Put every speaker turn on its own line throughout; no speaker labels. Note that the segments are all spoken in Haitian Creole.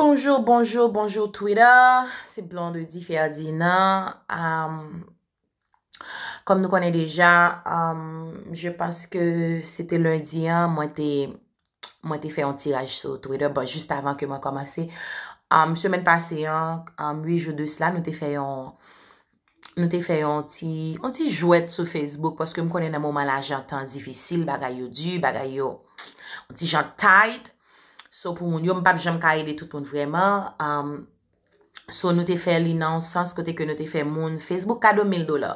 Konjou, bonjou, bonjou Twitter. Se blonde di fè adina. Kom nou konè deja, je paske sete lundi an, mwen te fè yon tiraj sou Twitter. Bon, just avan ke mwen komanse. Mwen semen pase an, 8 jou de slan, nou te fè yon ti jwet sou Facebook. Poske mwen konè nan mouman la jantan difisil, bagay yo du, bagay yo jantayt. So pou moun, yo m pa bejan m ka ede tout moun vreman. Um, so nou te fe li nan sens kote ke nou te fe moun. Facebook kado 1000 dolar.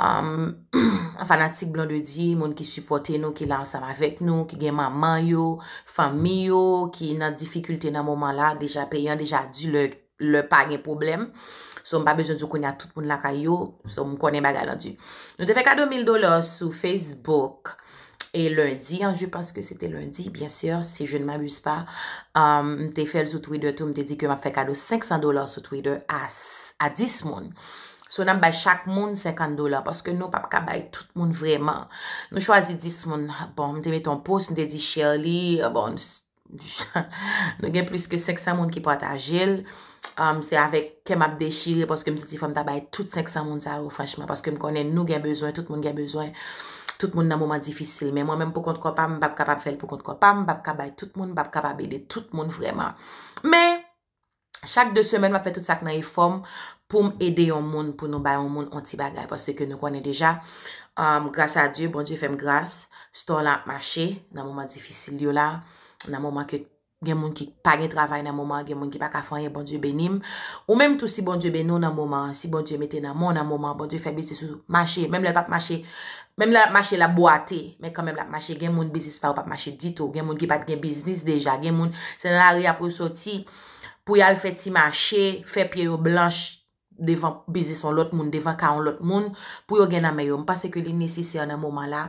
Um, an fanatik blon de di, moun ki supporte nou, ki lan saman vek nou, ki gen maman yo, fami yo, ki nan difikulte nan mouman la, deja peyan, deja du lor pa gen problem. So m pa bejan di konye tout moun la ka yo, so m konye baga nan di. Nou te fe kado 1000 dolar sou Facebook kado. E lundi, anjou, panse ke sete lundi, bien syer, si je ne m'abuse pa, euh, mte fel sou Twitter tou, mte di ke ma fe kado 500 dolar sou Twitter a 10 moun. So nanm bay chak moun 50 dolar, paske nou pap ka bay tout moun vreman. Nou chwazi 10 moun, bon, mte met ton post, mte di Shirley, bon, nou gen plus ke 500 moun ki po atajil. Euh, Se ave ke map dechiri, paske mte di fom ta bay tout 500 moun sa ou, paske m konen nou gen bezwen, tout moun gen bezwen. tout moun nan mouman difisil, men mwen men pou kont kopam, bab kapab fel pou kont kopam, bab kabay tout moun, bab kapab ede tout moun vreman, men chak de semen wap fe tout sak nan e form, pou m ede yon moun, pou nou bay yon moun, an ti bagay, pas se ke nou konen deja, um, grasa a Diyo, bon Diyo fem grasa, ston la, mache, nan mouman difisil yo la, nan mouman ke tou, gen moun ki pa gen travay nan mouman, gen moun ki pa ka fanyen bon dieu benim, ou menm tou si bon dieu ben nou nan mouman, si bon dieu meten nan moun nan mouman, bon dieu fe biznis ou mache, menm lèl pa k mache, menm lèl pa k mache la boate, menm lèl pa k mache gen moun biznis pa ou pa k mache dito, gen moun ki pat gen biznis deja, gen moun se nan ari apresoti pou yal fe ti mache, fe piye yo blanche devan biznis on lout moun, devan ka on lout moun, pou yo gen ameyom. Pase ke li nisi se an nan mouman la,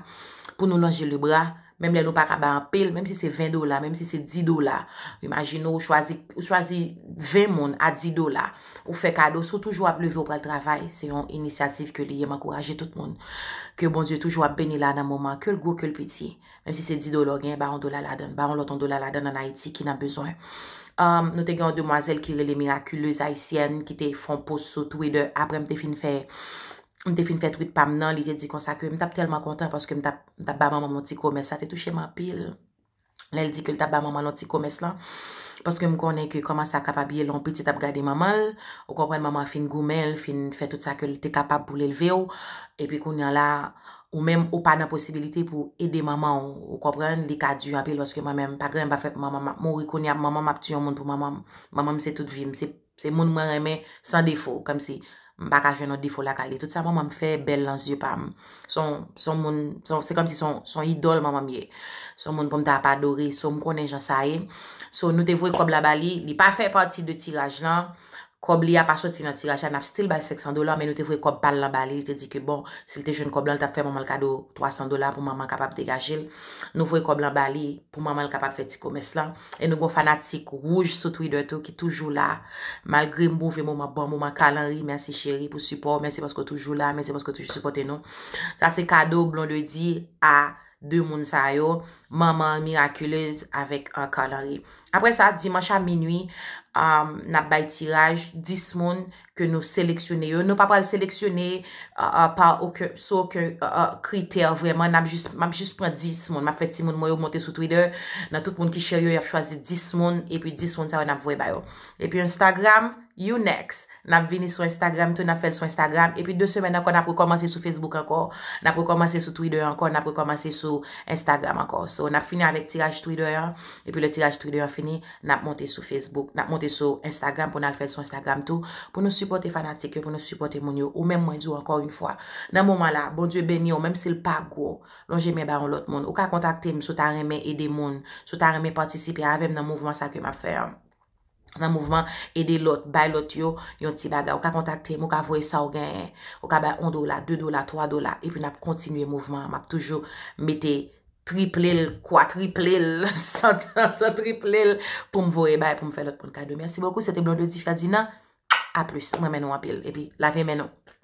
pou nou lonje le bra, Mèm lè nou pa kaba an pèl, mèm si se 20 dola, mèm si se 10 dola. Mèm jino ou chwazi 20 moun a 10 dola ou fè kado, sou toujou ap leve ou pral travay. Se yon inisiatif ke liye m'akouraje tout moun. Ke bonjou toujou ap bèni la nan mouman, ke l'gou, ke l'piti. Mèm si se 10 dola, gen, ba on dola la don. Ba on loton dola la don nan Haiti ki nan bezon. Nou te gen yon demwazel ki re le miraculeuse Haitienne ki te fon pos sou Twitter aprem te fin fèr. M te fin fè truit pam nan, li jè di kon sa ke m tap telman kontan paske m tap ba maman lonti komes sa, te touche m apil. Lè li di ke l tap ba maman lonti komes la, paske m konen ke koman sa kapabye lonti ti tap gade mamal, ou konpren maman fin goumel, fin fè tout sa ke l te kapab pou l elve ou, epi kon yon la, ou mèm ou pa nan posibilite pou ede maman ou, ou konpren li kadu yon apil, paske m mèm pa gren pa fè m mèm mèm mèm mèm mèm mèm mèm mèm mèm mèm mèm mèm mèm mèm mèm mèm mèm mèm Mpa kaje nou defo la kade. Tout sa mwen mwen mfe bel lan zyo pa mwen. Son, son moun, son, se kom si son, son idol mwen mwen mye. Son moun pou mta apadori. Son mkone jan sa e. Son nou te vwe kob la bali. Li pa fe pati de tiraj lan. Kob li apasot ti nan tirajan ap stil bay 600 dolar men nou te vwe kob pal lan bali. Li te di ke bon, si li te joun kob lan, li tap fè maman l kado 300 dolar pou maman kapap degajil. Nou vwe kob lan bali pou maman l kapap fè ti komes lan. E nou gwo fanatik rouge sou Twitter to ki toujou la. Malgre mbou fè mouman bon, mouman kalanri. Mersi chéri pou support, mersi pwosko toujou la, mersi pwosko toujou supporte nou. Sa se kado blon de di a 2 moun sayo. Maman mirakulez avèk an kalanri. Apre sa, dimansha minwi. nap bay tiraj 10 moun ke nou seleksyonè yo nou pa pral seleksyonè par sou ok kriter vreman nam jist pran 10 moun ma fè ti moun moun yo montè sou Twitter nan tout moun ki chè yo yo ap chwazi 10 moun epi 10 moun sa wè nam vwe bay yo epi Instagram You next, nap vini sou Instagram tou, nap fel sou Instagram, epi 2 semen akon nap rekomansi sou Facebook akon, nap rekomansi sou Twitter akon, nap rekomansi sou Instagram akon. So nap fini avek tiraj Twitter, epi le tiraj Twitter fini, nap monte sou Facebook, nap monte sou Instagram pou nap fel sou Instagram tou, pou nou supporte fanatik yo, pou nou supporte moun yo, ou men mwen yo ankon yon fwa. Nan mouman la, bon dieu ben yo, menm se l pak yo, lon jeme ba yon lot moun, ou ka kontakte m sou ta reme ede moun, sou ta reme partisipe avem nan mouvman sa ke m aferm. nan mouvman, ede lot, bay lot yo, yon ti baga, ou ka kontakte, mou ka vwe sa ou gen, ou ka bay 1 dola, 2 dola, 3 dola, epi nan ap kontinuye mouvman, map toujou mette triple l, kwa, triple l, 100 triple l, pou m vwe bay, pou m fwe lot pou nkade. Mersi boku, se te blon de di fadina, a plus, mwen menon apil, epi laven menon.